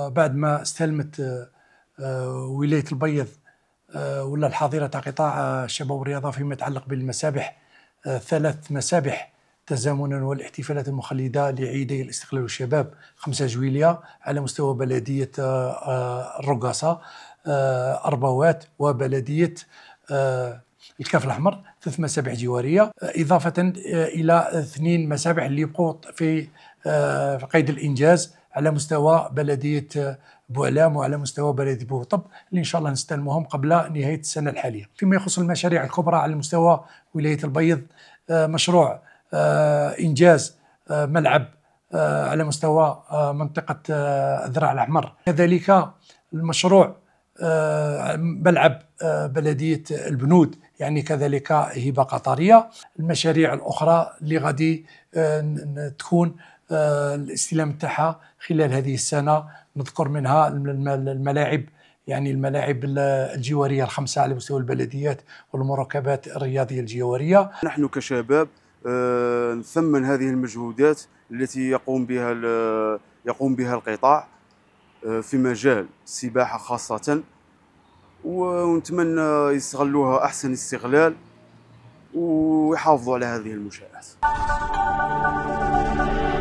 بعد ما استلمت آه، آه، ولايه البيض آه، ولا الحظيره تاع قطاع الشباب والرياضه فيما يتعلق بالمسابح ثلاث مسابح تزامنا والاحتفالات المخلده لعيدي الاستقلال والشباب 5 جويليه على مستوى بلديه الرقاصه اربوات وبلديه الكاف الاحمر ثلاث مسابح جواريه اضافه الى اثنين مسابح اللي يبقوا في قيد الانجاز على مستوى بلديه بوعلام وعلى مستوى بلديه بوطب اللي ان شاء الله نستلموهم قبل نهايه السنه الحاليه. فيما يخص المشاريع الكبرى على مستوى ولايه البيض آه، مشروع آه، انجاز آه، ملعب على مستوى منطقه الذراع الاحمر. كذلك المشروع ملعب بلديه البنود يعني كذلك هبه قطريه المشاريع الاخرى اللي غادي تكون آه، الاستلام تاعها خلال هذه السنه نذكر منها الملاعب يعني الملاعب الجواريه الخمسه على مستوى البلديات والمركبات الرياضيه الجواريه نحن كشباب آه، نثمن هذه المجهودات التي يقوم بها يقوم بها القطاع آه، في مجال السباحه خاصه ونتمنى يستغلوها احسن استغلال ويحافظوا على هذه المنشآت